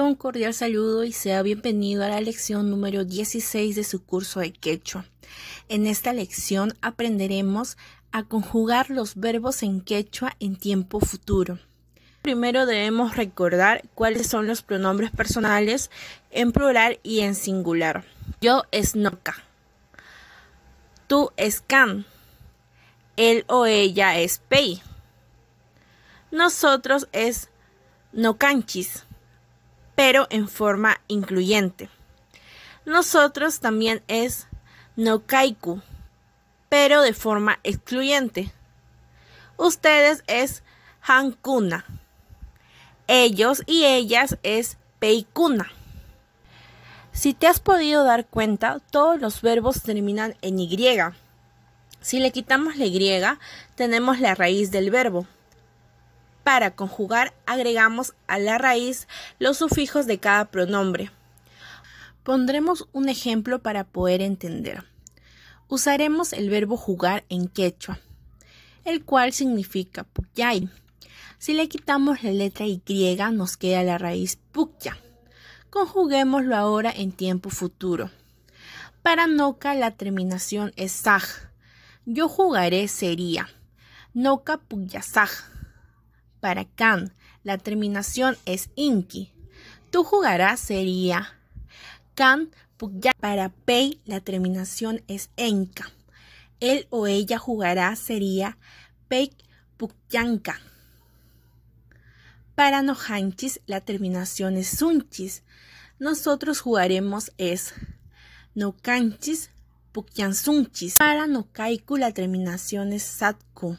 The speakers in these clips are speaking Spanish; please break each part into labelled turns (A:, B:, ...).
A: un cordial saludo y sea bienvenido a la lección número 16 de su curso de quechua. En esta lección aprenderemos a conjugar los verbos en quechua en tiempo futuro. Primero debemos recordar cuáles son los pronombres personales en plural y en singular. Yo es noca. Tú es can. Él o ella es pei. Nosotros es no pero en forma incluyente. Nosotros también es nokaiku, pero de forma excluyente. Ustedes es hankuna. Ellos y ellas es peikuna. Si te has podido dar cuenta, todos los verbos terminan en y. Si le quitamos la y, tenemos la raíz del verbo para conjugar agregamos a la raíz los sufijos de cada pronombre. Pondremos un ejemplo para poder entender. Usaremos el verbo jugar en quechua, el cual significa puyay. Si le quitamos la letra Y nos queda la raíz pukya. Conjuguémoslo ahora en tiempo futuro. Para noca la terminación es saj. Yo jugaré sería. Noca pukya para Kan, la terminación es Inki. Tú jugarás sería Kan PUKYANKA. Para Pei, la terminación es Enka. Él o ella jugará sería Pei Pukyanka. Para Nohanchis, la terminación es Sunchis. Nosotros jugaremos es Nokanchis sunchis. Para Nokaiku, la terminación es Satku.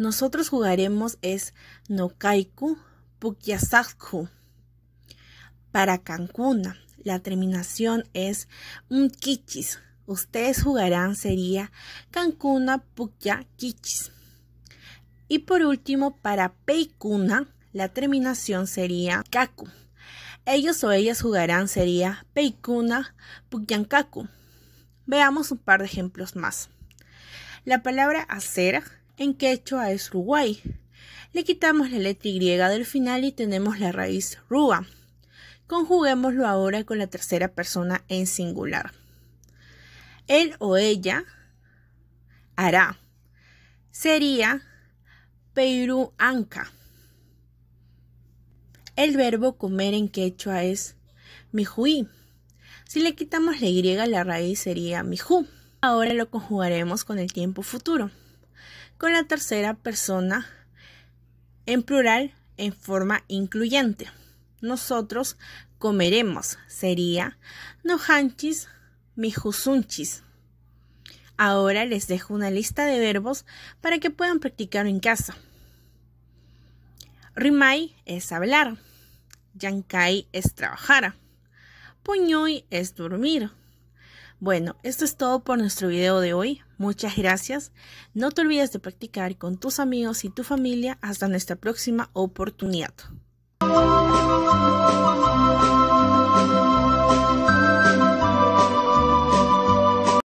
A: Nosotros jugaremos es Nokaiku Pukyasaku para Cancún. La terminación es Mkichis. Ustedes jugarán sería Cancuna Pukyakichis. Kichis. Y por último, para Peikuna, la terminación sería Kaku. Ellos o ellas jugarán sería Peikuna Pukyankaku. Veamos un par de ejemplos más. La palabra hacer en quechua es Uruguay. Le quitamos la letra Y del final y tenemos la raíz Rúa. Conjuguémoslo ahora con la tercera persona en singular. Él o ella hará. Sería Peiru Anca. El verbo comer en quechua es mijuí. Si le quitamos la y, la raíz sería miju. Ahora lo conjugaremos con el tiempo futuro con la tercera persona en plural en forma incluyente. Nosotros comeremos sería mi mijusunchis. Ahora les dejo una lista de verbos para que puedan practicar en casa. Rimai es hablar. Yankai es trabajar. Puñoy es dormir. Bueno, esto es todo por nuestro video de hoy. Muchas gracias. No te olvides de practicar con tus amigos y tu familia. Hasta nuestra próxima oportunidad.